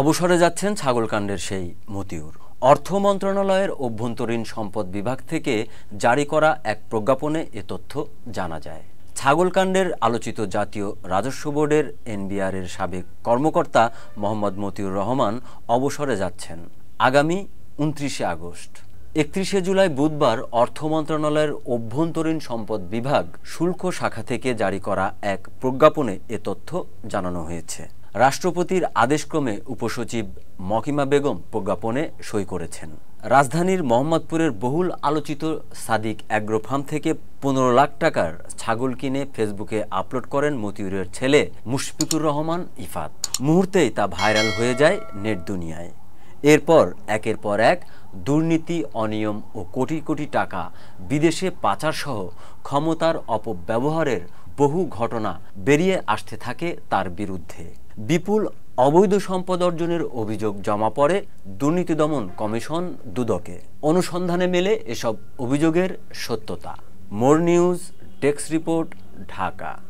অবসরে যাচ্ছেন ছাগলকাণ্ডের সেই মতিউর অর্থ মন্ত্রণালয়ের অভ্যন্তরীণ সম্পদ বিভাগ থেকে জারি করা এক প্রজ্ঞাপনে এ তথ্য জানা যায় ছাগলকাণ্ডের আলোচিত জাতীয় রাজস্ব বোর্ডের এনবিআরের সাবেক কর্মকর্তা মোহাম্মদ মতিউর রহমান অবসরে যাচ্ছেন আগামী উনত্রিশে আগস্ট একত্রিশে জুলাই বুধবার অর্থ মন্ত্রণালয়ের অভ্যন্তরীণ সম্পদ বিভাগ শুল্ক শাখা থেকে জারি করা এক প্রজ্ঞাপনে এ তথ্য জানানো হয়েছে রাষ্ট্রপতির আদেশক্রমে উপসচিব মকিমা বেগম প্রজ্ঞাপনে সই করেছেন রাজধানীর মোহাম্মদপুরের বহুল আলোচিত সাদিক অ্যাগ্রো ফার্ম থেকে পনেরো লাখ টাকার ছাগল কিনে ফেসবুকে আপলোড করেন মতিউরের ছেলে মুশফিকুর রহমান ইফাত মুহূর্তেই তা ভাইরাল হয়ে যায় নেট দুনিয়ায় এরপর একের পর এক দুর্নীতি অনিয়ম ও কোটি কোটি টাকা বিদেশে পাচারসহ ক্ষমতার অপব্যবহারের বহু ঘটনা বেরিয়ে আসতে থাকে তার বিরুদ্ধে বিপুল অবৈধ সম্পদ অর্জনের অভিযোগ জমা পড়ে দুর্নীতি দমন কমিশন দুদকে অনুসন্ধানে মেলে এসব অভিযোগের সত্যতা more news text report Dhaka